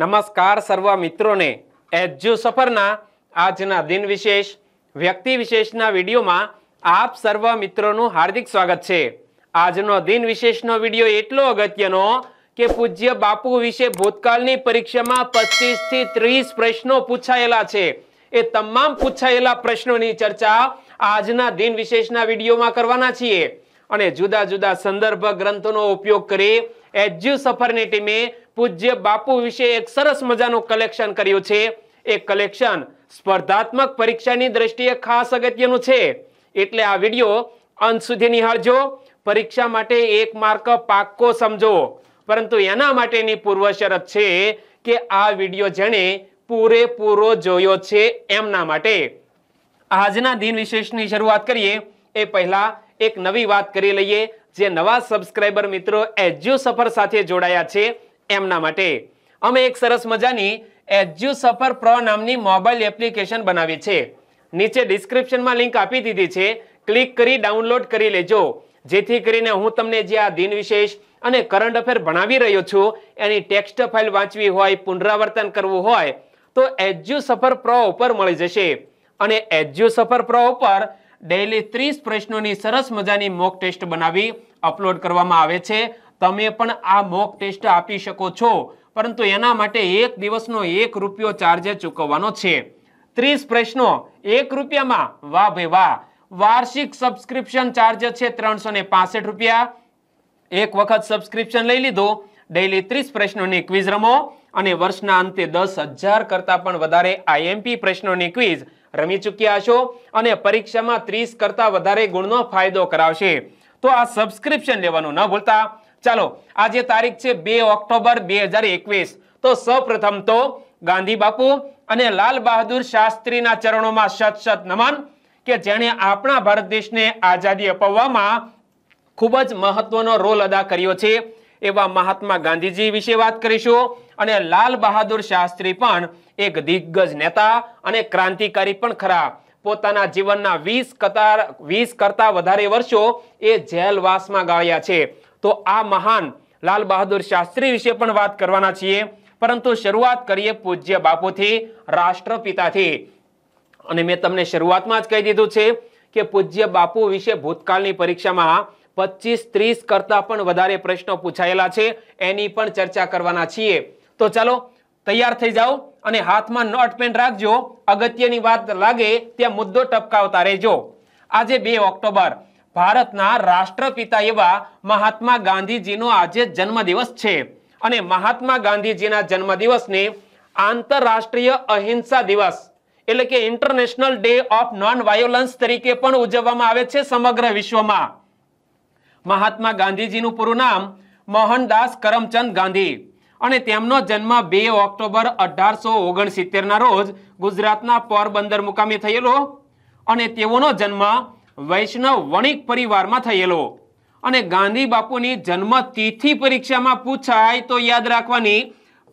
નમસ્કાર સર્વ મિત્રોને એજ્યુ સફરના આજના દિન વિશેષ વ્યક્તિ વિશેષના વિડીયોમાં આપ સર્વ મિત્રોનું હાર્દિક સ્વાગત છે આજનો દિન વિશેષનો વિડીયો એટલો અગત્યનો કે પૂજ્ય બાપુ વિશે ભૂતકાળની પરીક્ષામાં પચીસ થી ત્રીસ પ્રશ્નો પૂછાયેલા છે એ તમામ પૂછાયેલા પ્રશ્નોની ચર્ચા આજના દિન વિશેષના વિડીયોમાં કરવાના છીએ અને જુદા જુદા સંદર્ભ ગ્રંથોનો ઉપયોગ કરી એજ્યુ સફરની ટીમે પૂજ્ય બાપુ વિશે એક સરસ મજાનું કલેક્શન કર્યું છે એ કલેક્શન સ્પર્ધાત્મક પરીક્ષાની દ્રષ્ટિએ ખાસ અગત્યનું છે એટલે આ વિડીયો અંત સુધી નિહાળજો પરીક્ષા માટે એક માર્ક પાક્કો સમજો પરંતુ એના માટેની પૂર્વ શરત છે કે આ વિડીયો જેણે પૂરેપૂરો જોયો છે એમના માટે આજના દિન વિશેષની શરૂઆત કરીએ એ પહેલા એક નવી વાત કરી લઈએ જે નવા સબસ્ક્રાઈબર મિત્રો એજ્યુ સફર સાથે જોડાયા છે એમના માટે અમે એક સરસ મજાની એજ્યુ સફર પ્રો નામની મોબાઈલ એપ્લિકેશન બનાવી છે નીચે ડિસ્ક્રિપ્શનમાં લિંક આપી દીધી છે ક્લિક કરી ડાઉનલોડ કરી લેજો જેથી કરીને હું તમને જે આ દિન વિશેષ અને કરંટ અફેર ભણાવી રહ્યો છું એની ટેક્સ્ટ ફાઇલ વાંચવી હોય પુનરાવર્તન કરવું હોય તો એજ્યુ સફર પ્રો ઉપર મળી જશે અને એજ્યુ સફર પ્રો ઉપર ડેઇલી ત્રીસ પ્રશ્નોની સરસ મજાની મોક ટેસ્ટ બનાવી અપલોડ કરવામાં આવે છે તમે પણ આ મોક ટેસ્ટ આપી શકો છો પરંતુ એના માટે એક દિવસનો એક રૂપિયો ચાર્જે ચૂકવવાનો છે ત્રીસ પ્રશ્નો એક રૂપિયામાં વાહ ભાઈ વાહ વાર્ષિક સબસ્ક્રિપ્શન ચાર્જ છે ત્રણસો રૂપિયા એક વખત સબસ્ક્રિપ્શન લઈ લીધો ડેઇલી ત્રીસ પ્રશ્નોની ક્વિઝ રમો અને વર્ષના અંતે દસ હજાર કરતાં પણ વધારે આઈએમપી પ્રશ્નોની ક્વિઝ રમી ચૂક્યા હશો અને પરીક્ષામાં ત્રીસ કરતાં વધારે ગુણનો ફાયદો કરાવશે તો આ સબસ્ક્રિપ્શન લેવાનું ન ભૂલતા ચાલો આજે તારીખ છે બે ઓક્ટોબર બે હજાર એકવીસ તો સૌપ્રથમ તો ગાંધી બાપુ અને લાલ બહાદુર શાસ્ત્રીના ચરણોમાં સત સત નમન કે જેણે આપણા ભારત દેશને આઝાદી અપાવવામાં ખૂબ જ મહત્વનો રોલ અદા કર્યો છે એવા મહાત્મા ગાંધીજી વિશે વાત કરીશું અને લાલ બહાદુર શાસ્ત્રી પણ એક દિગ્ગજ નેતા અને ક્રાંતિકારી પણ ખરા પોતાના જીવનના વીસ કતાર વીસ કરતા વધારે વર્ષો એ જેલવાસમાં ગાળ્યા છે તો આ મહાન લાલ બહાદુર શાસ્ત્રી વિશે પણ વાત કરવાના છીએ પરંતુ શરૂઆત કરીએ પૂજ્ય બાપુથી રાષ્ટ્રપિતાથી અને મેં તમને શરૂઆતમાં જ કહી દીધું છે કે પૂજ્ય બાપુ વિશે ભૂતકાળની પરીક્ષામાં પચીસ ત્રીસ કરતાં પણ વધારે પ્રશ્નો પૂછાયેલા છે એની પણ ચર્ચા કરવાના છીએ તો ચાલો તૈયાર થઈ જાઓ અને હાથમાં નોટ પેન રાખજો અગત્યની વાત લાગે ત્યાં મુદ્દો ટપકાવતા રહેજો આજે બે ઓક્ટોબર ભારતના રાષ્ટ્રપિતા એવા મહાત્મા ગાંધીજીનો આજે જન્મદિવસ છે અને મહાત્મા ગાંધીજીના જન્મદિવસને આંતરરાષ્ટ્રીય અહિંસા દિવસ એટલે કે international day of non violence તરીકે પણ ઉજવવામાં આવે છે સમગ્ર વિશ્વમાં મહાત્મા ગાંધીજીનું પૂરું નામ મોહનદાસ કરમચંદ ગાંધી અને તેમનો જન્મ બે ઓક્ટોબર અઢારસો ઓગણસિત્તેરના રોજ ગુજરાતના પોરબંદર મુકામે થયેલો અને તેઓનો જન્મ વૈષ્ણવ વણિક પરિવારમાં થયેલો અને ગાંધી બાપુની જન્મ તિથિ પરીક્ષામાં પૂછાય તો યાદ રાખવાની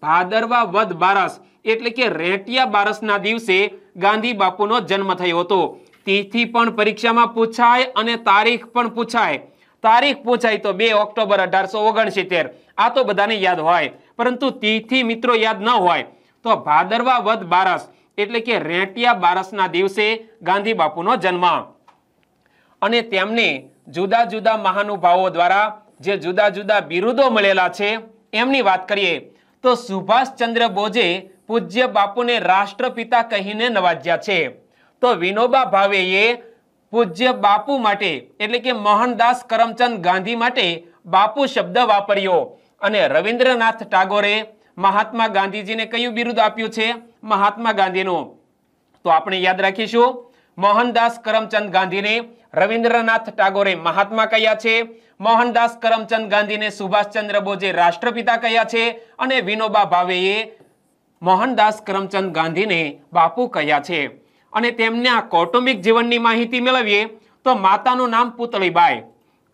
ભાદરવા વદ બારસ એટલે કે રેટિયા બારસના દિવસે ગાંધી બાપુનો જન્મ થયો હતો તિથિ પણ પરીક્ષામાં પૂછાય અને તારીખ પણ પૂછાય તારીખ પૂછાય તો બે ઓક્ટોબર અઢારસો ઓગણસિત્તેર આ તો બધાને યાદ હોય પરંતુ તિથિ મિત્રો યાદ ન હોય તો ભાદરવા વદ બારસ એટલે કે રેટિયા બારસના દિવસે ગાંધી બાપુનો જન્મ અને તેમને જુદા જુદા મહાનુભાવો દ્વારા જે જુદા જુદા બિરુદો મળેલા છે એમની વાત કરીએ તો સુભાષચંદ્ર બોઝે પૂજ્ય બાપુને રાષ્ટ્રપિતા કહીને નવાજ્યા છે તો વિનોબા ભાવેએ પૂજ્ય બાપુ માટે એટલે કે મોહનદાસ કરમચંદ ગાંધી માટે બાપુ શબ્દ વાપર્યો અને રવિન્દ્રનાથ ટાગોરે મહાત્મા ગાંધીજીને કયું બિરુદ આપ્યું છે મહાત્મા ગાંધીનું તો આપણે યાદ રાખીશું મોહનદાસ કરમચંદ ગાંધીને રવિન્દ્રનાથ ટાગોરે મહાત્મા કયા છે મોહનદાસ કરમચંદ ગાંધીને સુભાષચંદ્ર બોઝે રાષ્ટ્રપિતા કયા છે અને વિનોબા ભાવેએ મોહનદાસ કરમચંદ ગાંધીને બાપુ કયા છે અને તેમના કૌટુંબિક જીવનની માહિતી મેળવીએ તો માતાનું નામ પુતળીબાઈ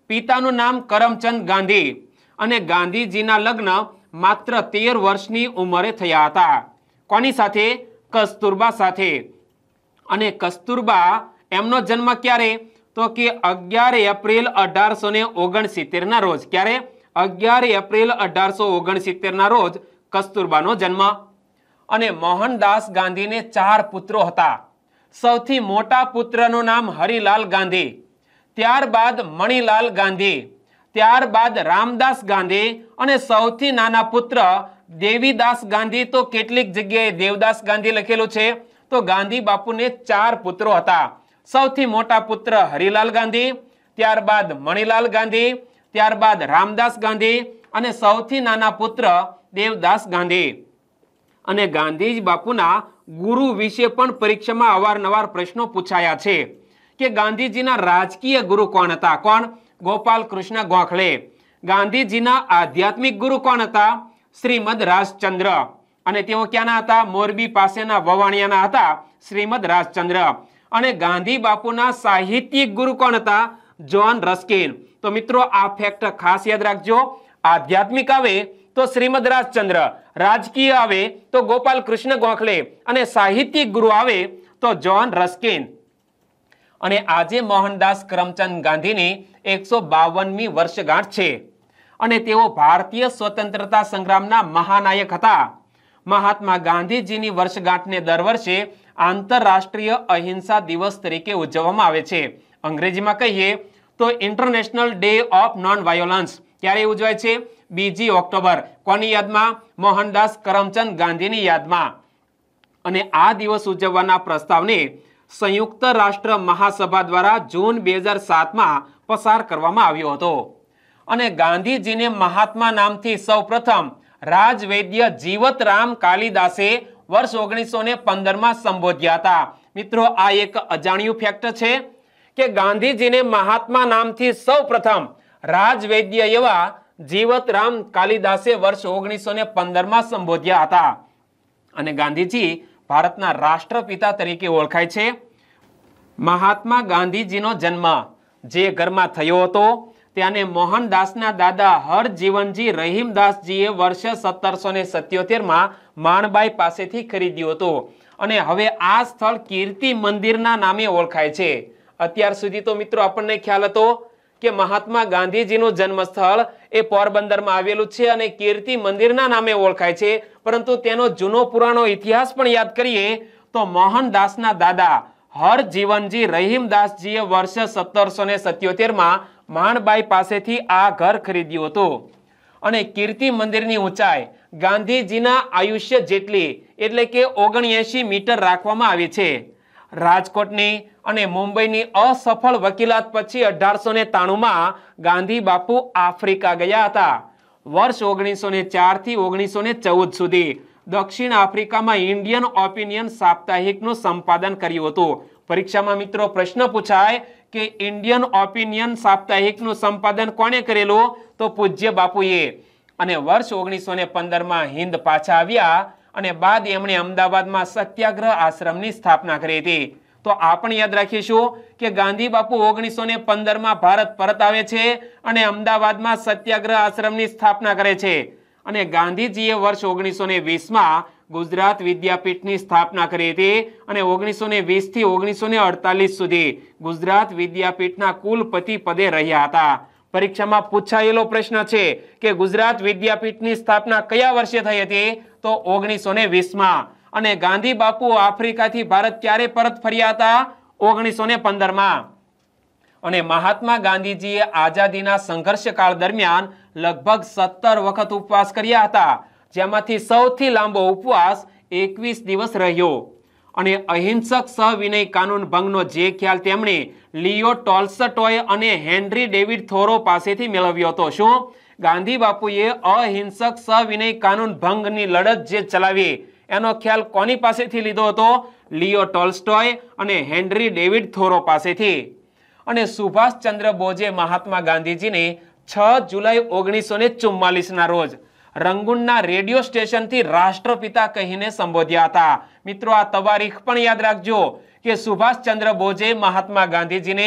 પિતાનું નામ કરમચંદ ગાંધી અને ગાંધીજીના લગ્ન માત્ર તેર વર્ષની ઉંમરે થયા હતા કોની સાથે કસ્તુરબા સાથે અને કસ્તુરબા એમનો જન્મ ક્યારે તો કે અગિયાર એપ્રિલ અઢારસો ને ઓગણસિત્તેરના રોજ ક્યારે અગિયાર એપ્રિલ અઢારસો ઓગણસિત્તેરના રોજ કસ્તુરબાનો જન્મ અને મોહનદાસ ગાંધીને ચાર પુત્રો હતા સૌથી મોટા પુત્રનું નામ હરિલાલ ગાંધી ત્યારબાદ મણિલાલ ગાંધી ત્યારબાદ રામદાસ ગાંધી અને સૌથી નાના પુત્ર દેવીદાસ ગાંધી તો કેટલીક જગ્યાએ દેવદાસ ગાંધી લખેલું છે તો ગાંધી બાપુને ચાર પુત્રો હતા સૌથી મોટા પુત્ર હરિલાલ ગાંધી ત્યારબાદ મણિલાલ ગાંધી ત્યારબાદ રામદાસ ગાંધી અને સૌથી નાના પુત્ર દેવદાસ ગાંધી અને ગાંધીજી બાપુના ગુરુ વિશે પણ પરીક્ષામાં અવારનવાર પ્રશ્નો પૂછાયા છે કે ગાંધીજીના રાજકીય ગુરુ કોણ હતા કોણ ગોપાલ કૃષ્ણ ગોખલે ગાંધીજીના આધ્યાત્મિક ગુરુ કોણ હતા શ્રીમદ રાજચંદ્ર અને તેઓ ક્યાંના હતા મોરબી પાસેના વવાણિયાના હતા શ્રીમદ રાજચંદ્ર અને ગાંધી બાપુના સાહિત્યિક ગુરુ કોણ હતા જ્હોન રસ્કિન તો મિત્રો આ ફેક્ટ ખાસ યાદ રાખજો આધ્યાત્મિક આવે તો શ્રીમદ રાજચંદ્ર રાજકીય આવે તો ગોપાલ કૃષ્ણ ગોખલે અને સાહિત્યિક ગુરુ આવે તો જ્હોન રસ્કિન અને આજે મોહનદાસ કરમચંદ ગાંધીની એકસો બાવનમી વર્ષગાંઠ છે અને તેઓ ભારતીય સ્વતંત્રતા સંગ્રામના મહાનાયક હતા મહાત્મા ગાંધીજીની વર્ષગાંઠને દર વર્ષે આંતરરાષ્ટ્રીય અહિંસા દિવસ તરીકે ઉજવવામાં આવે છે અંગ્રેજીમાં કહીએ તો international day of non violence ક્યારે ઉજવાય છે બીજી ઓક્ટોબર કોની યાદમાં મોહનદાસ કરમચંદ ગાંધીની યાદમાં અને આ દિવસ ઉજવવાના પ્રસ્તાવને સંયુક્ત રાષ્ટ્ર મહાસભા દ્વારા જૂન બે હજાર સાતમાં પસાર કરવામાં આવ્યો હતો અને ગાંધીજીને મહાત્મા નામથી સૌપ્રથમ રાજવૈદ્ય જીવતરામ કાલિદાસે વર્ષ ઓગણીસો ને પંદરમાં સંબોધ્યા હતા મિત્રો આ એક અજાણ્યું ફેક્ટ છે કે ગાંધીજીને મહાત્મા નામથી સૌ પ્રથમ રાજવૈદ્ય એવા જીવતરામ કાલિદાસે વર્ષ ઓગણીસો ને પંદરમાં સંબોધ્યા હતા અને ગાંધીજી ભારતના રાષ્ટ્રપિતા તરીકે ઓળખાય છે મહાત્મા ગાંધીજીનો જન્મ જે ઘરમાં થયો હતો ત્યાંને મોહનદાસના દાદા હરજીવનજી રહીમદાસજીએ વર્ષ સત્તરસો ને સત્યોતેરમાં માણબાઈ પાસેથી ખરીદ્યું હતું અને હવે આ સ્થળ કીર્તિ મંદિરના નામે ઓળખાય છે અત્યાર સુધી તો મિત્રો આપણને ખ્યાલ હતો કે મહાત્મા ગાંધીજીનું જન્મસ્થળ એ પોરબંદરમાં આવેલું છે અને કીર્તિ મંદિરના નામે ઓળખાય છે પરંતુ તેનો જૂનો પુરાણો ઇતિહાસ પણ યાદ કરીએ તો મોહનદાસના દાદા હરજીવનજી રહીમદાસજીએ વર્ષ સત્તરસો ને સત્યોતેરમાં માણબાઈ પાસેથી આ ઘર ખરીદ્યું હતું અને કીર્તિ મંદિરની ઊંચાઈ ગાંધીજીના આયુષ્ય જેટલી એટલે કે ઓગણએંશી મીટર રાખવામાં આવી છે રાજકોટની અને મુંબઈની અસફળ વકીલાત પછી અઢારસો ને ત્રાણુંમાં ગાંધી બાપુ આફ્રિકા ગયા હતા વર્ષ ઓગણીસો ને ચારથી ઓગણીસો ને ચૌદ સુધી દક્ષિણ આફ્રિકામાં ઇન્ડિયન ઓપિનિયન સાપ્તાહિકનું સંપાદન કર્યું હતું પરીક્ષામાં મિત્રો પ્રશ્ન પૂછાય કે ઇન્ડિયન ઓપિનિયન સાપ્તાહિકનું સંપાદન કોને કરેલું તો પૂજ્ય બાપુએ અને વર્ષ ઓગણીસો ને પંદરમાં હિન્દ પાછા આવ્યા અને બાદ એમણે અમદાવાદમાં સત્યાગ્રહ આશ્રમની સ્થાપના કરી હતી તો આપણે યાદ રાખીશું કે ગાંધી બાપુ ઓગણીસો ને પંદરમાં ભારત પરત આવે છે અને અમદાવાદમાં સત્યાગ્રહ આશ્રમની સ્થાપના કરે છે અને ગાંધીજીએ વર્ષ ઓગણીસો ને વીસમાં ગુજરાત વિદ્યાપીઠની સ્થાપના કરી હતી અને ઓગણીસો ને વીસથી ઓગણીસો ને અડતાલીસ સુધી ગુજરાત વિદ્યાપીઠના કુલપતિ પદે રહ્યા હતા પરીક્ષામાં પૂછાયેલો પ્રશ્ન છે કે ગુજરાત વિદ્યાપીઠની સ્થાપના કયા વર્ષે થઈ હતી તો ઓગણીસો ને વીસમાં અને ગાંધી બાપુ આફ્રિકાથી ભારત ક્યારે પરત ફર્યા હતા ઓગણીસો ને પંદરમાં અને મહાત્મા ગાંધીજીએ આઝાદીના સંઘર્ષકાળ દરમિયાન લગભગ સત્તર વખત ઉપવાસ કર્યા હતા જેમાંથી સૌથી લાંબો ઉપવાસ એકવીસ દિવસ રહ્યો અને અહિંસક સહ વિનય કાનૂન ભંગનો જે ખ્યાલ તેમણે લિયો ટોલ્સટોય અને હેનરી ડેવિડ થોરો પાસેથી મેળવ્યો હતો શું ગાંધી બાપુએ અહિંસક સહ વિનય કાનૂન ભંગની લડત જે ચલાવી એનો ખ્યાલ કોની પાસેથી લીધો હતો લિયો ટોલ્સટોય અને હેનરી ડેવિડ થોરો પાસેથી અને સુભાષચંદ્ર બોઝે મહાત્મા ગાંધીજીને છ જુલાઈ ઓગણીસો ને ચુમ્માલીસના રોજ રંગુનના રેડિયો સ્ટેશનથી રાષ્ટ્રપિતા કહીને સંબોધ્યા હતા મિત્રો આ તવારીખ પણ યાદ રાખજો કે સુભાષચંદ્ર બોઝે મહાત્મા ગાંધીજીને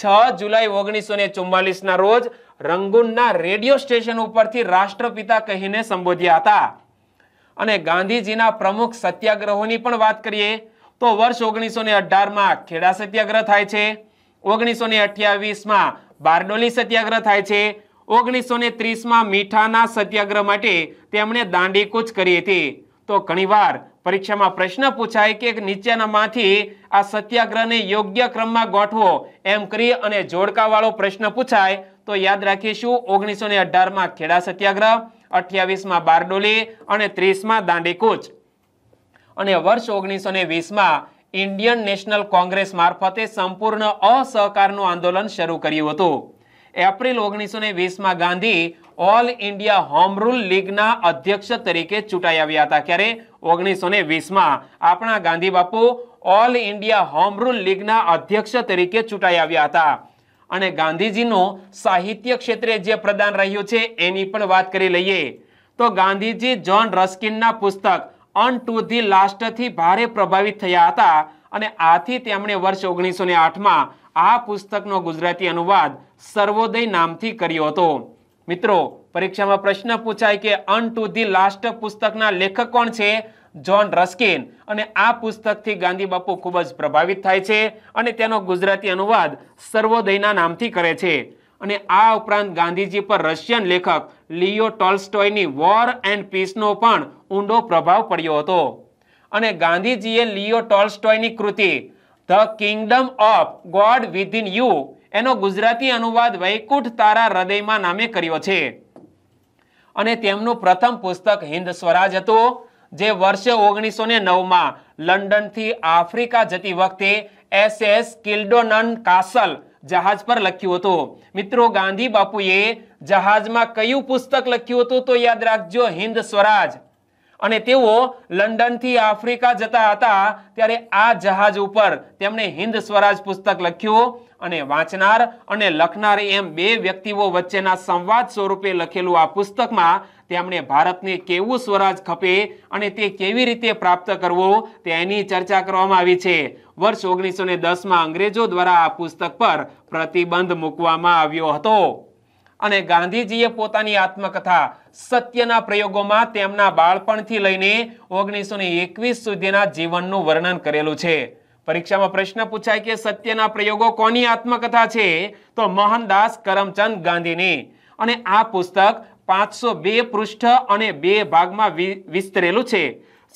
છ જુલાઈ ઓગણીસો ને ચુમ્માલીસના રોજ રંગુનના રેડિયો સ્ટેશન ઉપરથી રાષ્ટ્રપિતા કહીને સંબોધ્યા હતા અને ગાંધીજીના પ્રમુખ સત્યાગ્રહોની પણ વાત કરીએ તો વર્ષ ઓગણીસો ને અઢારમાં ખેડા સત્યાગ્રહ થાય છે ઓગણીસો ને અઠ્યાવીસમાં બારડોલી સત્યાગ્રહ થાય છે ઓગણીસો ને ત્રીસમાં મીઠાના સત્યાગ્રહ માટે તેમણે દાંડીકૂચ કરી હતી તો ઘણીવાર પરીક્ષામાં પ્રશ્ન પૂછાય કે નીચેનામાંથી આ સત્યાગ્રહને યોગ્ય ક્રમમાં ગોઠવો એમ કરી અને જોડકાવાળો પ્રશ્ન પૂછાય તો યાદ રાખીશું ઓગણીસો ને અઢારમાં ખેડા સત્યાગ્રહ અઠ્યાવીસમાં બારડોલી અને ત્રીસમાં દાંડીકૂચ અને વર્ષ ઓગણીસો ને વીસમાં ઇન્ડિયન નેશનલ કોંગ્રેસ મારફતે સંપૂર્ણ અસહકારનું આંદોલન શરૂ કર્યું હતું એપ્રિલ ઓગણીસો ને વીસમાં Gandhi all India home rule લીગના અધ્યક્ષ તરીકે ચૂંટાઈ આવ્યા હતા ક્યારે ઓગણીસો ને વીસમાં આપણા Gandhi Bapu all India home rule લીગના અધ્યક્ષ તરીકે ચૂંટાઈ આવ્યા હતા અને ગાંધીજીનું સાહિત્ય ક્ષેત્રે જે પ્રદાન રહ્યું છે એની પણ વાત કરી લઈએ તો ગાંધીજી જ્હોન રસ્કિનના પુસ્તક અન ધી લાસ્ટથી ભારે પ્રભાવિત થયા હતા અને આથી તેમણે વર્ષ ઓગણીસો ને આઠમાં આ પુસ્તકનો ગુજરાતી અનુવાદ સર્વોદય નામથી કર્યો હતો મિત્રો પરીક્ષામાં પ્રશ્ન પૂછાય કે અન ધી લાસ્ટ પુસ્તકના લેખક કોણ છે જ્હોન રસ્કિન અને આ પુસ્તકથી ગાંધી બાપુ ખૂબ જ પ્રભાવિત થાય છે અને તેનો ગુજરાતી અનુવાદ સર્વોદયના નામથી કરે છે અને આ ઉપરાંત ગાંધીજી પર રશિયન લેખક લિયો ટોલ્સ્ટોયની વોર એન્ડ પીસનો પણ ઊંડો પ્રભાવ પડ્યો હતો અને ગાંધીજીએ લિયો ટોલ્સ્ટોયની કૃતિ the kingdom of God within you એનો ગુજરાતી અનુવાદ વૈકુંઠ તારા હૃદયમાં નામે કર્યો છે અને તેમનું પ્રથમ પુસ્તક હિન્દ સ્વરાજ હતું જે વર્ષે ઓગણીસો ને નવમાં લંડનથી આફ્રિકા જતી વખતે એસ એસ કિલ્ડોનન કાસલ જહાજ પર લખ્યું હતું મિત્રો ગાંધી બાપુએ જહાજમાં કયું પુસ્તક લખ્યું હતું તો યાદ રાખજો હિન્દ સ્વરાજ અને તેઓ લંડનથી આફ્રિકા જતા હતા ત્યારે આ જહાજ ઉપર તેમણે હિન્દ સ્વરાજ પુસ્તક લખ્યું અને વાંચનાર અને લખનાર એમ બે વ્યક્તિઓ વચ્ચેના સંવાદ સ્વરૂપે લખેલું આ પુસ્તકમાં તેમણે ભારતને કેવું સ્વરાજ ખપે અને તે કેવી રીતે પ્રાપ્ત કરવું તેની ચર્ચા કરવામાં આવી છે વર્ષ ઓગણીસો દસમાં અંગ્રેજો દ્વારા આ પુસ્તક પર પ્રતિબંધ મૂકવામાં આવ્યો હતો અને ગાંધીજીએ પોતાની આત્મકથા સત્યના પ્રયોગોમાં તેમના બાળપણથી લઈને ઓગણીસો એકવીસ સુધીના જીવનનું વર્ણન કરેલું છે પરીક્ષામાં પ્રશ્ન પૂછાય કે સત્યના પ્રયોગો કોની આત્મકથા છે તો મોહનદાસ કરમચંદ ગાંધીની અને આ પુસ્તક પાંચસો બે પૃષ્ઠ અને બે ભાગમાં વિસ્તરેલું છે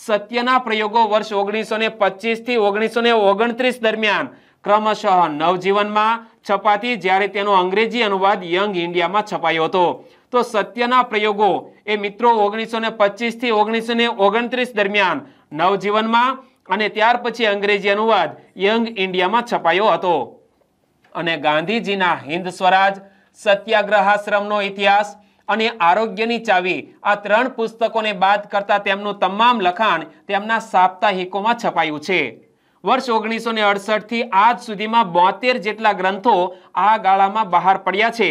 સત્યના પ્રયોગો વર્ષ ઓગણીસો ને પચીસ થી ઓગણીસો ઓગણત્રીસ દરમિયાન ક્રમશઃ નવજીવનમાં છપાતી જ્યારે તેનો અંગ્રેજી અનુવાદ યંગ ઇન્ડિયામાં છપાયો હતો તો સત્યના પ્રયોગો એ મિત્રો ઓગણીસો ને પચીસથી ઓગણીસો ને ઓગણત્રીસ દરમિયાન નવજીવનમાં અને ત્યાર પછી અંગ્રેજી અનુવાદ યંગ ઇન્ડિયામાં છપાયો હતો અને ગાંધીજીના હિન્દ સ્વરાજ સત્યાગ્રહાશ્રમનો ઇતિહાસ અને આરોગ્યની ચાવી આ ત્રણ પુસ્તકોને બાદ કરતા તેમનું તમામ લખાણ તેમના સાપ્તાહિકોમાં છપાયું છે વર્ષ ઓગણીસો ને અડસઠથી આજ સુધીમાં બોતેર જેટલા ગ્રંથો આ ગાળામાં બહાર પડ્યા છે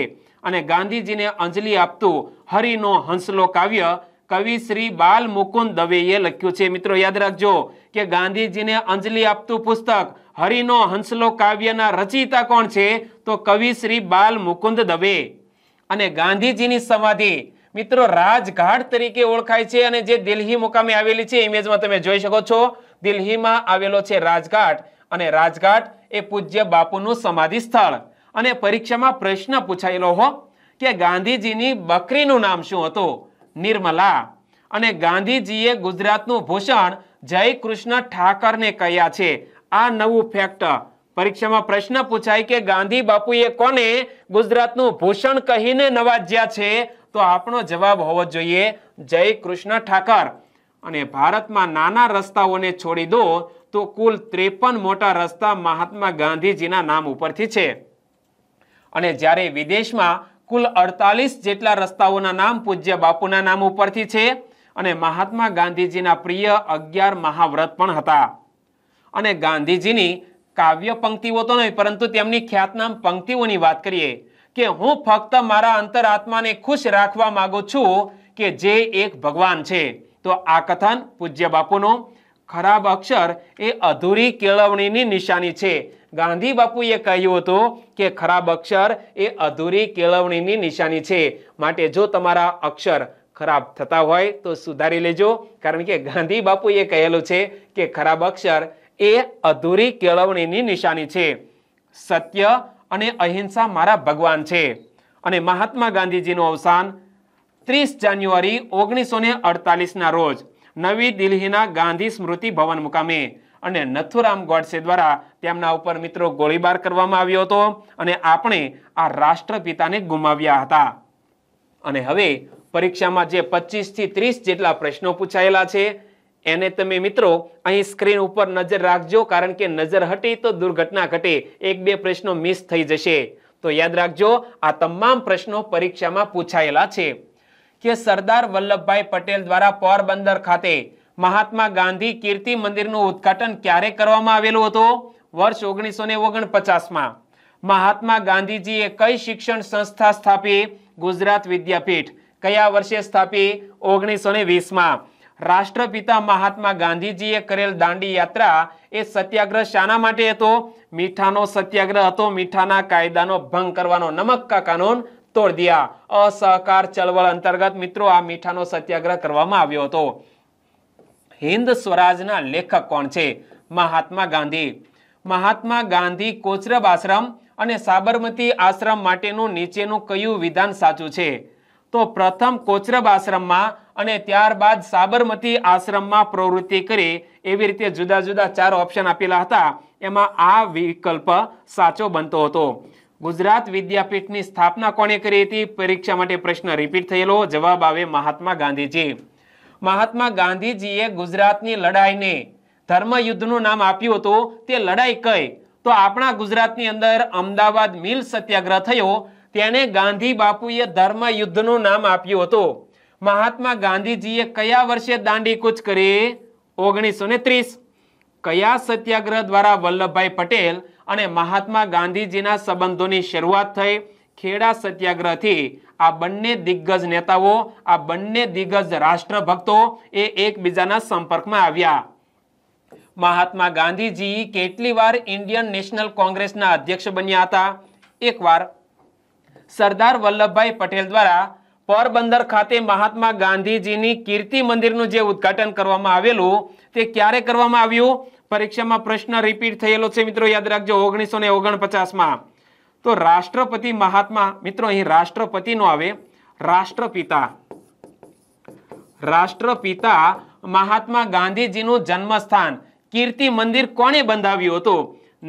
અને ગાંધીજીને અંજલિ આપતું હરિનો હંસલો કાવ્ય કવિ શ્રી બાલ મુકુંદ દવેએ લખ્યું છે મિત્રો યાદ રાખજો કે ગાંધીજીને અંજલિ આપતું પુસ્તક હરિનો હંસલો કાવ્યના રચયિતા કોણ છે તો કવિ શ્રી બાલ મુકુંદ દવે અને ગાંધીજીની સમાધિ મિત્રો રાજઘાટ તરીકે ઓળખાય છે અને જે દિલ્હી મુકામે આવેલી છે ઇમેજમાં તમે જોઈ શકો છો દિલ્હીમાં આવેલો છે રાજઘાટ અને રાજઘાટ એ પૂજ્ય બાપુનું સમાધિ સ્થળ અને પરીક્ષામાં પ્રશ્ન પૂછાયેલો હો કે ગાંધીજીની બકરીનું નામ શું હતું નિર્મલા અને ગાંધીજીએ ગુજરાતનું ભૂષણ જય કૃષ્ણ ઠાકરને કહ્યા છે આ નવું ફેક્ટ પરીક્ષામાં પ્રશ્ન પૂછાય કે ગાંધી બાપુએ કોને ગુજરાતનું ભૂષણ કહીને નવાજ્યા છે તો આપણો જવાબ હોવો જોઈએ જય કૃષ્ણ ઠાકર અને ભારતમાં નાના રસ્તાઓને છોડી દો તો કુલ ત્રેપન મોટા રસ્તા મહાત્મા ગાંધીજીના નામ ઉપરથી છે અને જ્યારે વિદેશમાં કુલ અડતાલીસ જેટલા રસ્તાઓના નામ પૂજ્ય બાપુના નામ ઉપરથી છે અને મહાત્મા ગાંધીજીના પ્રિય અગિયાર મહાવ્રત પણ હતા અને ગાંધીજીની કાવ્ય પંક્તિઓ તો નહીં પરંતુ તેમની ખ્યાતનામ પંક્તિઓની વાત કરીએ કે હું ફક્ત મારા અંતરાત્માને ખુશ રાખવા માગું છું કે જે એક ભગવાન છે તો આ કથન પૂજ્ય બાપુનો ખરાબ અક્ષર એ અધૂરી કેળવણીની નિશાની છે ગાંધી બાપુએ કહ્યું હતું કે ખરાબ અક્ષર એ અધૂરી કેળવણીની નિશાની છે માટે જો તમારા અક્ષર ખરાબ થતા હોય તો સુધારી લેજો કારણ કે ગાંધી બાપુએ કહેલું છે કે ખરાબ અક્ષર એ અધૂરી કેળવણીની નિશાની છે સત્ય અને અહિંસા મારા ભગવાન છે અને મહાત્મા ગાંધીજીનું અવસાન ત્રીસ જાન્યુઆરી ઓગણીસો ને અડતાલીસના રોજ નવી દિલ્હીના ગાંધી સ્મૃતિ ભવન મુકામે અને નથુરામ ગોડસે દ્વારા તેમના ઉપર મિત્રો ગોળીબાર કરવામાં આવ્યો હતો અને આપણે આ રાષ્ટ્રપિતાને ગુમાવ્યા હતા અને હવે પરીક્ષામાં જે પચીસથી ત્રીસ જેટલા પ્રશ્નો પૂછાયેલા છે એને તમે મિત્રો અહીં સ્ક્રીન ઉપર નજર રાખજો કારણ કે નજર હટે તો દુર્ઘટના ઘટે એક બે પ્રશ્નો મિસ થઈ જશે તો યાદ રાખજો આ તમામ પ્રશ્નો પરીક્ષામાં પૂછાયેલા છે કે સરદાર વલ્લભભાઈ પટેલ દ્વારા પોરબંદર ખાતે મહાત્મા ગાંધી કીર્તિ મંદિરનું ઉદ્ઘાટન ક્યારે કરવામાં આવેલું હતું વર્ષ ઓગણીસો ને ઓગણપચાસમાં મહાત્મા ગાંધીજીએ કઈ શિક્ષણ સંસ્થા સ્થાપી ગુજરાત વિદ્યાપીઠ કયા વર્ષે સ્થાપી ઓગણીસો ને વીસમાં રાષ્ટ્રપિતા મહાત્મા ગાંધીજીએ કરેલ દાંડી યાત્રા એ સત્યાગ્રહ શાના માટે હતો મીઠાનો સત્યાગ્રહ હતો મીઠાના કાયદાનો ભંગ કરવાનો નમક્કા કાનૂન તોડ દિયા અસહકાર ચળવળ અંતર્ગત મિત્રો આ મીઠાનો સત્યાગ્રહ કરવામાં આવ્યો હતો હિન્દ સ્વરાજના લેખક કોણ છે મહાત્મા ગાંધી મહાત્મા ગાંધી કોચરબ આશ્રમ અને સાબરમતી આશ્રમ માટેનું નીચેનું કયું વિધાન સાચું છે તો પ્રથમ કોચરબ આશ્રમમાં અને ત્યારબાદ સાબરમતી આશ્રમમાં પ્રવૃત્તિ કરી એવી રીતે જુદા જુદા ચાર ઓપ્શન આપેલા હતા એમાં આ વિકલ્પ સાચો બનતો હતો ગુજરાત વિદ્યાપીઠની સ્થાપના કોણે કરી હતી પરીક્ષા માટે પ્રશ્ન રિપીટ થયેલો જવાબ આવે મહાત્મા ગાંધીજી મહાત્મા ગાંધીજીએ ગુજરાતની લડાઈને ધર્મયુદ્ધનું નામ આપ્યું હતું તે લડાઈ કઈ તો આપણા ગુજરાતની અંદર અમદાવાદ મિલ સત્યાગ્રહ થયો તેને ગાંધી બાપુએ ધર્મયુદ્ધનું નામ આપ્યું હતું મહાત્મા ગાંધીજીએ કયા વર્ષે દાંડી કૂચ કરી ઓગણીસો ને ત્રીસ કયા સત્યાગ્રહ દ્વારા વલ્લભભાઈ પટેલ અને મહાત્મા ગાંધીજીના સંબંધોની શરૂઆત થઈ ખેડા સત્યાગ્રહથી આ બંને દિગ્ગજ નેતાઓ આ બંને દિગ્ગજ રાષ્ટ્રભક્તો એ એકબીજાના સંપર્કમાં આવ્યા મહાત્મા ગાંધીજી કેટલી વાર ઇન્ડિયન નેશનલ કોંગ્રેસના અધ્યક્ષ બન્યા હતા એકવાર સરદાર વલ્લભભાઈ પટેલ દ્વારા પોરબંદર ખાતે મહાત્મા ગાંધીજીની કીર્તિ મંદિરનું જે ઉદ્ઘાટન કરવામાં આવેલું તે ક્યારે કરવામાં આવ્યું પરીક્ષામાં પ્રશ્ન રિપીટ થયેલો છે મિત્રો યાદ રાખજો ઓગણીસો ને ઓગણપચાસમાં તો રાષ્ટ્રપતિ મહાત્મા મિત્રો અહીં રાષ્ટ્રપતિનો આવે રાષ્ટ્રપિતા રાષ્ટ્રપિતા મહાત્મા ગાંધીજીનું જન્મસ્થાન કીર્તિ મંદિર કોણે બંધાવ્યું હતું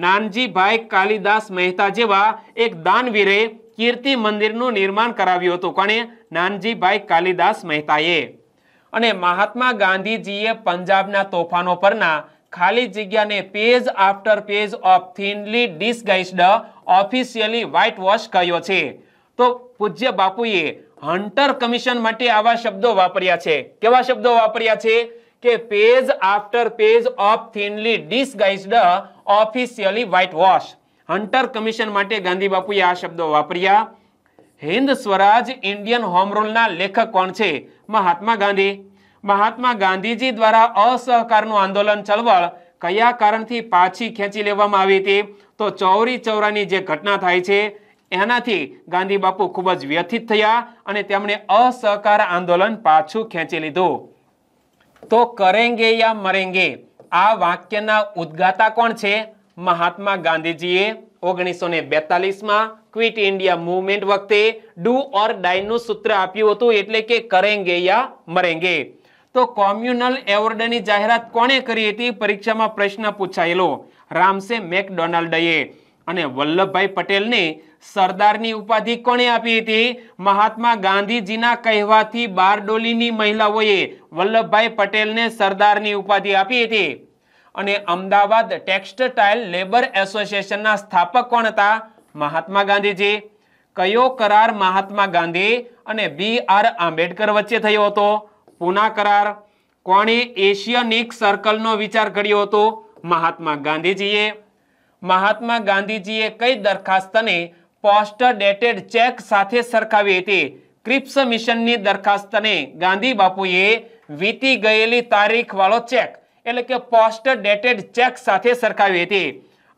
નાનજીભાઈ કાલિદાસ મહેતા જેવા એક દાનવીરે કીર્તિ મંદિરનું નિર્માણ કરાવ્યું હતું કોણે નાનજીભાઈ કાલિદાસ મહેતાએ અને મહાત્મા ગાંધીજીએ પંજાબના તોફાનો પરના ખાલી જગ્યાને page after page of thinly disguised officially whitewash કહ્યો છે તો પૂજ્ય બાપુએ હન્ટર કમિશન માટે આવા શબ્દો વાપર્યા છે કેવા શબ્દો વાપર્યા છે કે page after page of thinly disguised officially whitewash Hunter commission માટે ગાંધી બાપુએ આ શબ્દો વાપર્યા હિન્દ સ્વરાજ ઇન્ડિયન હોમ લેખક કોણ છે મહાત્મા ગાંધી મહાત્મા ગાંધીજી દ્વારા અસહકારનું આંદોલન ચળવળ કયા કારણથી પાછી ખેંચી લેવામાં આવી હતી તો ચૌરી ચૌરાની જે ઘટના થાય છે એનાથી ગાંધી બાપુ ખૂબ જ વ્યથિત થયા અને તેમણે અસહકાર આંદોલન પાછું ખેંચી લીધું તો કરેંગે યા મરેંગે આ વાક્યના ઉદ્ગાતા કોણ છે મહાત્મા ગાંધીજીએ ઓગણીસો ને બેતાલીસમાં ક્વિટ ઇન્ડિયા મૂવમેન્ટ વખતે ડુ ઓર ડાઇનનું સૂત્ર આપ્યું હતું એટલે કે કરેંગે યા મરેંગે તો કોમ્યુનલ એવોર્ડની જાહેરાત કોણે કરી હતી પરીક્ષામાં પ્રશ્ન પૂછાયેલો રામસે મેકડોનાલ્ડએ અને વલ્લભભાઈ પટેલને સરદારની ઉપાધિ કોણે આપી હતી મહાત્મા ગાંધીજીના કહેવાથી બારડોલીની મહિલાઓએ વલ્લભભાઈ પટેલને સરદારની ઉપાધિ આપી હતી અને અમદાવાદ ટેક્સટાઇલ લેબર એસોસિએશનના સ્થાપક કોણ હતા મહાત્મા ગાંધીજી કયો કરાર મહાત્મા ગાંધી અને બી આર આંબેડકર વચ્ચે થયો હતો પૂના કરાર કોણે એશિયનિક સર્કલનો વિચાર કર્યો હતો મહાત્મા ગાંધીજીએ મહાત્મા ગાંધીજીએ કઈ દરખાસ્તને પોસ્ટ ડેટેડ ચેક સાથે સરખાવી હતી ક્રિપ્સ મિશનની દરખાસ્તને ગાંધી બાપુએ વીતી ગયેલી તારીખવાળો ચેક એટલે કે પોસ્ટ ડેટેડ ચેક સાથે સરખાવી હતી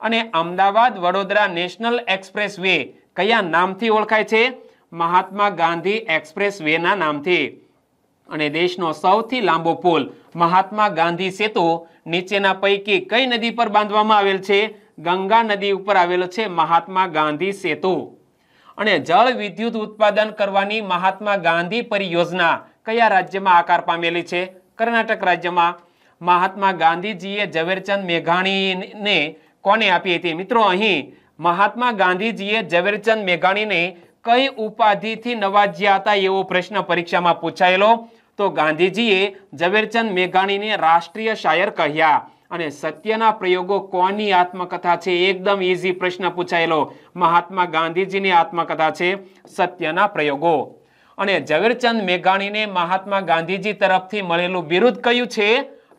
અને Ahmedabad Vadodara national expressway કયા નામથી ઓળખાય છે મહાત્મા ગાંધી એક્સપ્રેસ વેના નામથી અને દેશનો સૌથી લાંબો પુલ મહાત્મા ગાંધી સેતુ નીચેના પૈકી કઈ નદી પર બાંધવામાં આવેલ છે ગંગા નદી ઉપર આવેલો છે મહાત્મા ગાંધી સેતુ અને જળ વિદ્યુત ઉત્પાદન કરવાની મહાત્મા ગાંધી પરિયોજના કયા રાજ્યમાં આકાર પામેલી છે કર્ણાટક રાજ્યમાં મહાત્મા ગાંધીજીએ ઝવેરચંદ મેઘાણીને કોને આપી હતી મિત્રો અહીં મહાત્મા ગાંધીજીએ ઝવેરચંદ મેઘાણીને કઈ ઉપાધિથી નવાજ્યા હતા એવો પ્રશ્ન પરીક્ષામાં પૂછાયેલો તો ગાંધીજીએ ઝવેરચંદ મેઘાણીને રાષ્ટ્રીય શાયર કહ્યા અને સત્યના પ્રયોગો કોની આત્મકથા છે એકદમ ઇઝી પ્રશ્ન પૂછાયેલો મહાત્મા ગાંધીજીની આત્મકથા છે સત્યના પ્રયોગો અને ઝવેરચંદ મેઘાણીને મહાત્મા ગાંધીજી તરફથી મળેલું બિરુદ કયું છે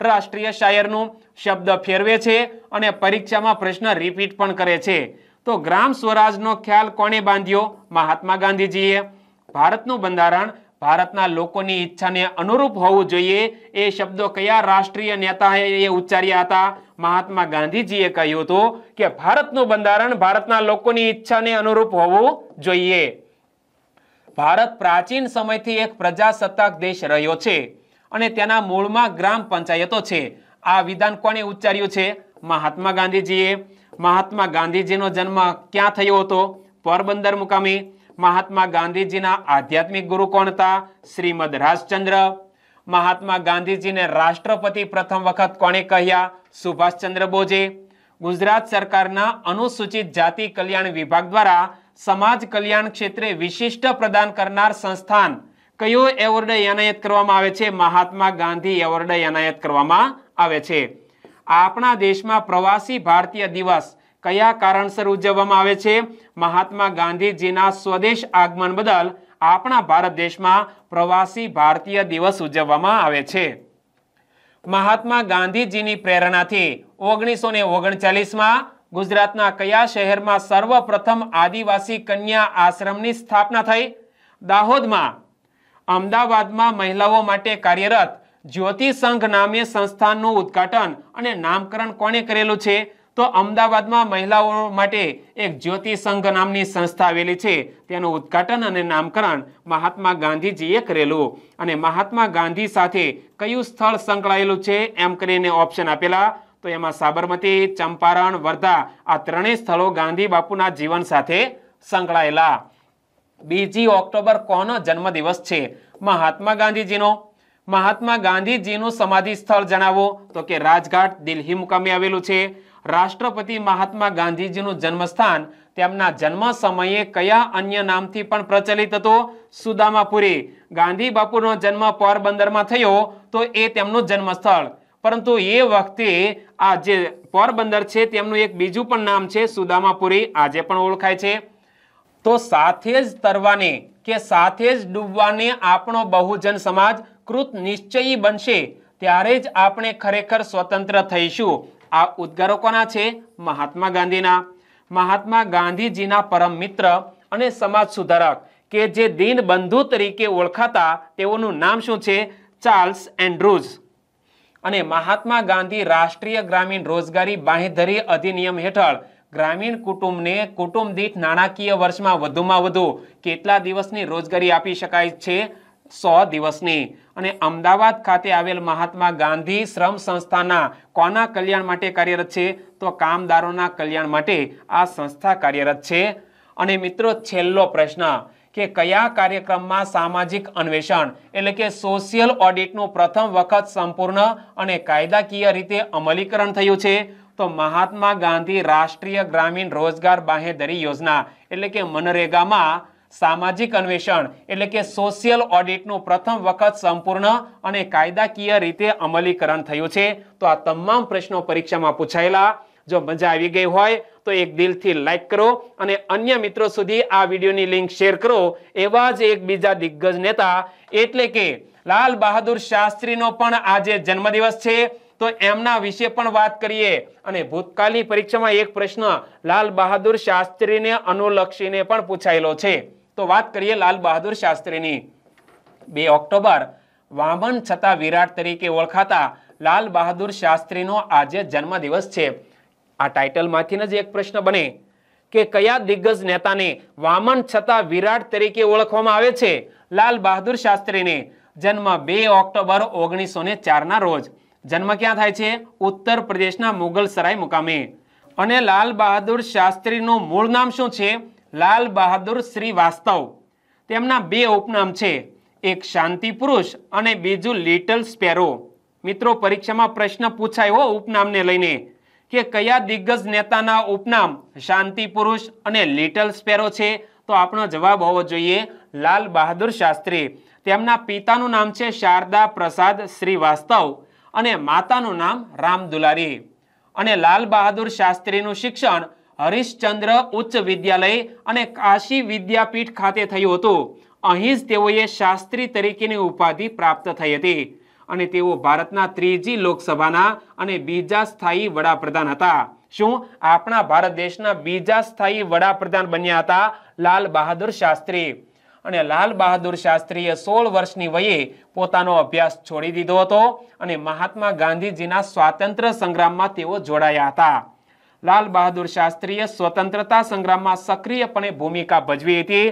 રાષ્ટ્રીય શાયરનું શબ્દ ફેરવે છે અને પરીક્ષામાં પ્રશ્ન રિપીટ પણ કરે છે તો ગ્રામ સ્વરાજનો ખ્યાલ કોણે બાંધ્યો મહાત્મા ગાંધીજીએ ભારતનું બંધારણ ભારતના લોકોની ઈચ્છાને અનુરૂપ હોવું જોઈએ એ શબ્દો કયા રાષ્ટ્રીય નેતાએ એ ઉચ્ચાર્યા હતા મહાત્મા ગાંધીજીએ કહ્યું હતું કે ભારતનું બંધારણ ભારતના લોકોની ઈચ્છાને અનુરૂપ હોવું જોઈએ ભારત પ્રાચીન સમયથી એક પ્રજાસત્તાક દેશ રહ્યો છે અને તેના મૂળમાં ગ્રામ પંચાયતો છે આ વિધાન કોણે ઉચ્ચાર્યું છે મહાત્મા ગાંધીજીએ મહાત્મા ગાંધીજીનો જન્મ ક્યાં થયો હતો પોરબંદર મુકામે મહાત્મા ગાંધીજીના આધ્યાત્મિક ગુરુ કોણ હતા શ્રીમદ રાજચંદ્ર મહાત્મા ગાંધીજીને રાષ્ટ્રપતિ પ્રથમ વખત કોણે કહ્યા સુભાષચંદ્ર બોઝે ગુજરાત સરકારના અનુસૂચિત જાતિ કલ્યાણ વિભાગ દ્વારા સમાજ કલ્યાણ ક્ષેત્રે વિશિષ્ટ પ્રદાન કરનાર સંસ્થાન કયો એવોર્ડ એનાયત કરવામાં આવે છે મહાત્મા ગાંધી એવોર્ડ એનાયત કરવામાં આવે છે આપણા દેશમાં પ્રવાસી ભારતીય દિવસ કયા કારણસર ઉજવવામાં આવે છે મહાત્મા ગાંધીજીના સ્વદેશ આગમન બદલ આપણા ભારત દેશમાં પ્રવાસી ભારતીય દિવસ ઉજવવામાં આવે છે મહાત્મા ગાંધીજીની પ્રેરણાથી ઓગણીસો ને ઓગણચાલીસમાં ગુજરાતના કયા શહેરમાં સર્વપ્રથમ આદિવાસી કન્યા આશ્રમની સ્થાપના થઈ દાહોદમાં અમદાવાદમાં મહિલાઓ માટે કાર્યરત જ્યોતિષ સંઘ નામે સંસ્થાનું ઉદ્ઘાટન અને નામકરણ કોણે કરેલું છે તો અમદાવાદમાં મહિલાઓ માટે એક જ્યોતિ સંઘ નામની સંસ્થા આવેલી છે તેનું ઉદ્ઘાટન અને નામકરણ મહાત્મા ગાંધીજીએ કરેલું અને મહાત્મા ગાંધી સાથે કયું સ્થળ સંકળાયેલું છે એમ કરીને ઓપ્શન આપેલા તો એમાં સાબરમતી ચંપારણ વર્ધા આ ત્રણેય સ્થળો ગાંધી બાપુના જીવન સાથે સંકળાયેલા બીજી ઓક્ટોબર કોનો જન્મદિવસ છે મહાત્મા ગાંધીજીનો મહાત્મા ગાંધીજીનું સમાધિ સ્થળ જણાવો તો કે રાજઘાટ દિલ્હી મુકામે આવેલું છે રાષ્ટ્રપતિ મહાત્મા ગાંધીજીનું જન્મસ્થાન તેમના જન્મ સમયે કયા અન્ય નામથી પણ પ્રચલિત હતો સુદામાપુરી ગાંધી બાપુનો જન્મ પોરબંદરમાં થયો તો એ તેમનું જન્મસ્થળ પરંતુ એ વખતે આ જે પોરબંદર છે તેમનું એક બીજું પણ નામ છે સુદામાપુરી આજે પણ ઓળખાય છે તો સાથે જ તરવાને કે સાથે જ ડૂબવાને આપણો બહુજન સમાજ કૃત નિશ્ચયી બનશે ત્યારે જ આપણે ખરેખર સ્વતંત્ર થઈશું આ ઉદ્ગારો કોના છે મહાત્મા ગાંધીના મહાત્મા ગાંધીજીના પરમ મિત્ર અને સમાજ સુધારક કે જે દીનબંધુ તરીકે ઓળખાતા તેઓનું નામ શું છે ચાર્લ્સ એન્ડ્રુઝ અને મહાત્મા ગાંધી રાષ્ટ્રીય ગ્રામીણ રોજગારી બાંહેધરી અધિનિયમ હેઠળ ગ્રામીણ કુટુંબને કુટુંબ દીઠ નાણાકીય વર્ષમાં વધુમાં વધુ કેટલા દિવસની રોજગારી આપી શકાય છે સો દિવસની અને અમદાવાદ ખાતે આવેલ મહાત્મા ગાંધી શ્રમ સંસ્થાના કોના કલ્યાણ માટે કાર્યરત છે તો કામદારોના કલ્યાણ માટે આ સંસ્થા કાર્યરત છે અને મિત્રો છેલ્લો પ્રશ્ન કે કયા કાર્યક્રમમાં સામાજિક અન્વેષણ એટલે કે સોશિયલ ઓડિટનું પ્રથમ વખત સંપૂર્ણ અને કાયદાકીય રીતે અમલીકરણ થયું છે તો મહાત્મા ગાંધી રાષ્ટ્રીય ગ્રામીણ રોજગાર બાહેધરી યોજના એટલે કે મનરેગામાં સામાજિક અન્વેષણ એટલે કે સોશિયલ ઓડિટનું પ્રથમ વખત સંપૂર્ણ અને કાયદાકીય રીતે અમલીકરણ થયું છે તો આ તમામ પ્રશ્નો પરીક્ષામાં પૂછાયેલા જો મજા આવી ગઈ હોય તો એક દિલથી લાઈક કરો અને અન્ય મિત્રો સુધી આ વિડીયોની લિંક શેર કરો એવા જ એક બીજા દિગ્ગજ નેતા એટલે કે લાલ બહાદુર શાસ્ત્રીનો પણ આજે જન્મદિવસ છે તો એમના વિશે પણ વાત કરીએ અને ભૂતકાળની પરીક્ષામાં એક પ્રશ્ન લાલ બહાદુર શાસ્ત્રીને અનુલક્ષીને પણ પૂછાયેલો છે તો વાત કરીએ લાલ બહાદુર શાસ્ત્રીની બે ઓક્ટોબર વામન છતાં વિરાટ તરીકે ઓળખાતા લાલ બહાદુર શાસ્ત્રીનો આજે જન્મદિવસ છે આ ટાઇટલમાંથી જ એક પ્રશ્ન બને કે કયા દિગ્ગજ નેતાને વામન છતાં વિરાટ તરીકે ઓળખવામાં આવે છે લાલ બહાદુર શાસ્ત્રીને જન્મ બે ઓક્ટોબર ઓગણીસો ને ચારના રોજ જન્મ ક્યાં થાય છે ઉત્તર પ્રદેશના મુગલસરાય મુકામે અને લાલ બહાદુર શાસ્ત્રીનું મૂળ નામ શું છે લાલ બહાદુર શ્રીવાસ્તવ તેમના બે ઉપનામ છે એક શાંતિ પુરુષ અને બીજું લિટલ સ્પેરો મિત્રો પરીક્ષામાં પ્રશ્ન પૂછાયો ઉપનામને લઈને કે કયા દિગ્ગજ નેતાના ઉપનામ શાંતિ પુરુષ અને લિટલ સ્પેરો છે તો આપણો જવાબ હોવો જોઈએ લાલ બહાદુર શાસ્ત્રી તેમના પિતાનું નામ છે શારદા પ્રસાદ શ્રીવાસ્તવ અને માતાનું નામ રામ દુલારી અને લાલ બહાદુર શાસ્ત્રીનું શિક્ષણ હરીશચંદ્ર ઉચ્ચ વિદ્યાલય અને કાશી વિદ્યાપીઠ ખાતે થયું હતું અહીં જ તેઓએ શાસ્ત્રી તરીકેની ઉપાધિ પ્રાપ્ત થઈ હતી અને તેઓ ભારતના ત્રીજી લોકસભાના અને બીજા સ્થાયી વડાપ્રધાન હતા શું આપણા ભારત દેશના બીજા સ્થાયી વડાપ્રધાન બન્યા હતા લાલ બહાદુર શાસ્ત્રી અને લાલ બહાદુર શાસ્ત્રીએ સોળ વર્ષની વયે પોતાનો અભ્યાસ છોડી દીધો હતો અને મહાત્મા ગાંધીજીના સ્વાતંત્ર્ય સંગ્રામમાં તેઓ જોડાયા હતા લાલ બહાદુર શાસ્ત્રીએ સ્વતંત્રતા સંગ્રામમાં સક્રિયપણે ભૂમિકા ભજવી હતી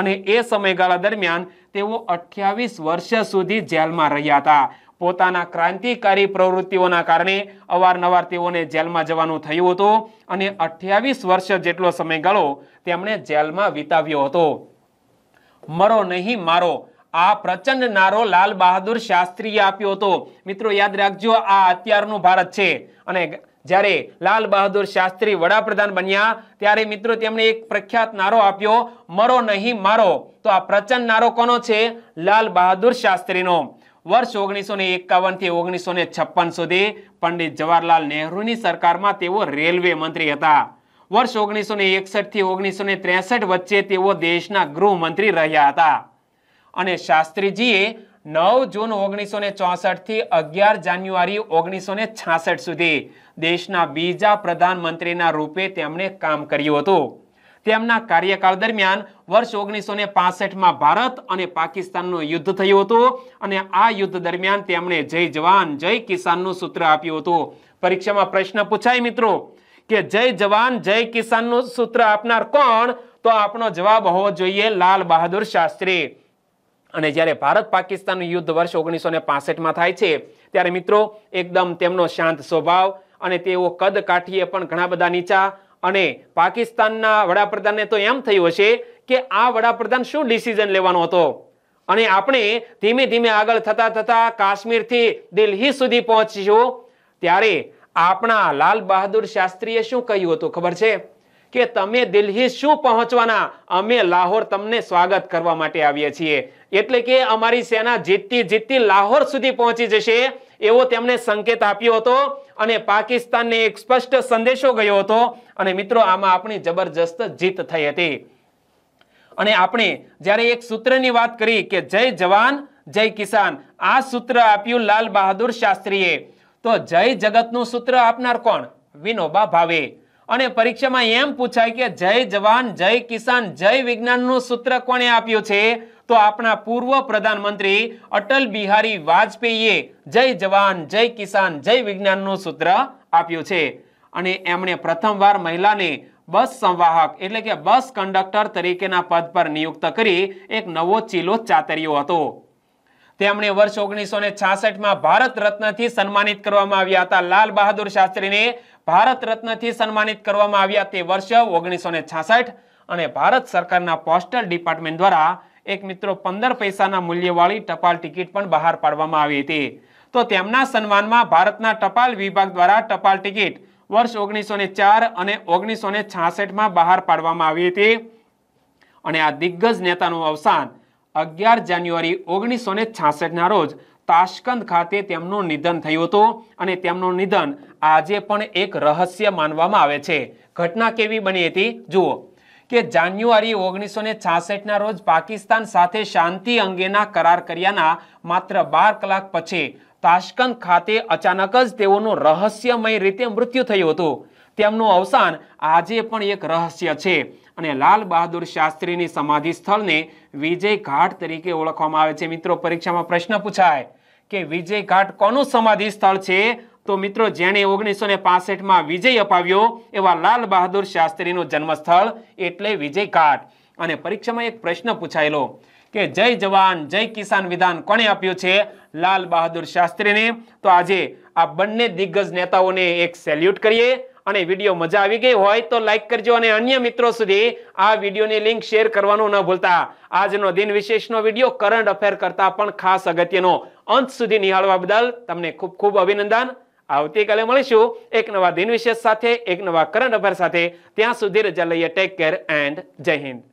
અને એ સમયગાળા દરમિયાન તેઓ અઠ્યાવીસ વર્ષ સુધી જેલમાં રહ્યા હતા પોતાના ક્રાંતિકારી પ્રવૃત્તિઓના કારણે અવારનવાર તેઓને જેલમાં જવાનું થયું હતું અને અઠ્યાવીસ વર્ષ જેટલો સમયગાળો તેમણે જેલમાં વિતાવ્યો હતો મરો નહીં મારો આ પ્રચંડ નારો લાલ બહાદુર શાસ્ત્રીએ આપ્યો હતો મિત્રો યાદ રાખજો આ અત્યારનું ભારત છે અને જ્યારે લાલ બહાદુર શાસ્ત્રી વડાપ્રધાન બન્યા ત્યારે મિત્રો તેમણે એક પ્રખ્યાત નારો આપ્યો મરો નહીં મારો તો આ પ્રચંડ નારો કોનો છે લાલ બહાદુર શાસ્ત્રીનો વર્ષ ઓગણીસો ને એકાવન થી ઓગણીસો ને છપ્પન સુધી પંડિત જવાહરલાલ નહેરુની સરકારમાં તેઓ રેલવે મંત્રી હતા વર્ષ ઓગણીસો ને એકસઠથી ઓગણીસો ને ત્રેસઠ વચ્ચે તેઓ દેશના ગૃહમંત્રી રહ્યા હતા અને શાસ્ત્રીજીએ નવ જૂન ઓગણીસો ને ચોસઠથી અગિયાર જાન્યુઆરી ઓગણીસો ને છાસઠ સુધી દેશના બીજા પ્રધાનમંત્રીના રૂપે તેમણે કામ કર્યું હતું તેમના કાર્યકાળ દરમિયાન વર્ષ ઓગણીસો ને પાસઠમાં ભારત અને પાકિસ્તાનનું યુદ્ધ થયું હતું અને આ યુદ્ધ દરમિયાન તેમણે જય જવાન જય કિસાનનું સૂત્ર આપ્યું હતું પરીક્ષામાં પ્રશ્ન પૂછાય મિત્રો કે જય જવાન જય કિસાનનું સૂત્ર આપનાર કોણ તો આપણો જવાબ હોવો જોઈએ લાલ બહાદુર શાસ્ત્રી અને જ્યારે ભારત પાકિસ્તાનનું યુદ્ધ વર્ષ ઓગણીસો ને પાસઠમાં થાય છે ત્યારે મિત્રો એકદમ તેમનો શાંત સ્વભાવ અને તેઓ કદ કાઠીએ પણ ઘણા બધા નીચા અને પાકિસ્તાનના વડાપ્રધાનને તો એમ થયું હશે કે આ વડાપ્રધાન શું ડિસિઝન લેવાનો હતો અને આપણે ધીમે ધીમે આગળ થતા થતા કાશ્મીરથી દિલ્હી સુધી પહોંચીશું ત્યારે આપણા લાલ બહાદુર શાસ્ત્રીએ શું કહ્યું હતું ખબર છે કે તમે દિલ્હી શું પહોંચવાના અમે લાહોર તમને સ્વાગત કરવા માટે આવીએ છીએ એટલે કે અમારી સેના જીતતી જીતતી લાહોર સુધી પહોંચી જશે એવો તેમણે સંકેત આપ્યો હતો અને પાકિસ્તાનને એક સ્પષ્ટ સંદેશો ગયો હતો અને મિત્રો આમાં આપણી જબરજસ્ત જીત થઈ હતી અને આપણે જ્યારે એક સૂત્રની વાત કરી કે જય જવાન જય કિસાન આ સૂત્ર આપ્યું લાલ બહાદુર શાસ્ત્રીએ તો જય જગતનું સૂત્ર આપનાર કોણ વિનોબા ભાવે અને પરીક્ષામાં એમ પૂછાય કે જય જવાન જય કિસાન જય વિજ્ઞાનનું સૂત્ર કોણે આપ્યું છે તો આપણા પૂર્વ પ્રધાનમંત્રી અટલ બિહારી વાજપેયીએ જય જવાન જય કિસાન જય વિજ્ઞાનનું સૂત્ર આપ્યું છે અને એમણે પ્રથમવાર મહિલાને બસ સંવાહક એટલે કે બસ કંડક્ટર તરીકેના પદ પર નિયુક્ત કરી એક નવો ચીલો ચાતર્યો હતો તેમણે વર્ષ ઓગણીસો ને છાસઠમાં ભારત રત્નથી સન્માનિત કરવામાં આવ્યા હતા લાલ બહાદુર શાસ્ત્રીને ભારત રત્નથી સન્માનિત કરવામાં આવ્યા તે વર્ષ ઓગણીસો ને છાસઠ અને ભારત સરકારના પોસ્ટલ ડિપાર્ટમેન્ટ દ્વારા એક મિત્રો પંદર પૈસાના મૂલ્યવાળી ટપાલ ટિકિટ પણ બહાર પાડવામાં આવી હતી તો તેમના સન્માનમાં ભારતના ટપાલ વિભાગ દ્વારા ટપાલ ટિકિટ વર્ષ ઓગણીસો ચાર અને ઓગણીસો છાસઠમાં બહાર પાડવામાં આવી હતી અને આ દિગ્ગજ નેતાનું અવસાન અગિયાર જાન્યુઆરી ઓગણીસો ને છાસઠના રોજ તાશ્કંદ ખાતે તેમનું નિધન થયું હતું અને તેમનું નિધન આજે પણ એક રહસ્ય માનવામાં આવે છે ઘટના કેવી બની હતી જુઓ કે જાન્યુઆરી ઓગણીસો ને છાસઠના રોજ પાકિસ્તાન સાથે શાંતિ અંગેના કરાર કર્યાના માત્ર બાર કલાક પછી તાશ્કંદ ખાતે અચાનક જ તેઓનું રહસ્યમય રીતે મૃત્યુ થયું હતું તેમનું અવસાન આજે પણ એક રહસ્ય છે અને લાલ બહાદુર શાસ્ત્રીની સમાધિ સ્થળને વિજય ઘાટ તરીકે ઓળખવામાં આવે છે મિત્રો પરીક્ષામાં પ્રશ્ન પૂછાય કે વિજય ઘાટ કોનું સમાધિ સ્થળ છે તો મિત્રો જેણે ઓગણીસો ને પાસઠમાં વિજય અપાવ્યો એવા લાલ બહાદુર શાસ્ત્રીનું જન્મસ્થળ એટલે વિજય ઘાટ અને પરીક્ષામાં એક પ્રશ્ન પૂછાયેલો કે જય જવાન જય કિસાન વિધાન કોણે આપ્યું છે લાલ બહાદુર શાસ્ત્રીને તો આજે આ બંને દિગ્ગજ નેતાઓને એક સેલ્યુટ કરીએ અને વિડીયો મજા આવી ગઈ હોય તો લાઈક કરજો અને અન્ય મિત્રો સુધી આ વિડીયોની લિંક શેર કરવાનું ન ભૂલતા આજનો દિન વિશેષનો વિડીયો કરંટ અફેર કરતા પણ ખાસ અગત્યનો અંત સુધી નિહાળવા બદલ તમને ખૂબ ખૂબ અભિનંદન આવતીકાલે મળીશું એક નવા દિન વિશેષ સાથે એક નવા કરંટ અફેર સાથે ત્યાં સુધી રજા લઈએ ટેક કેર એન્ડ જય હિન્દ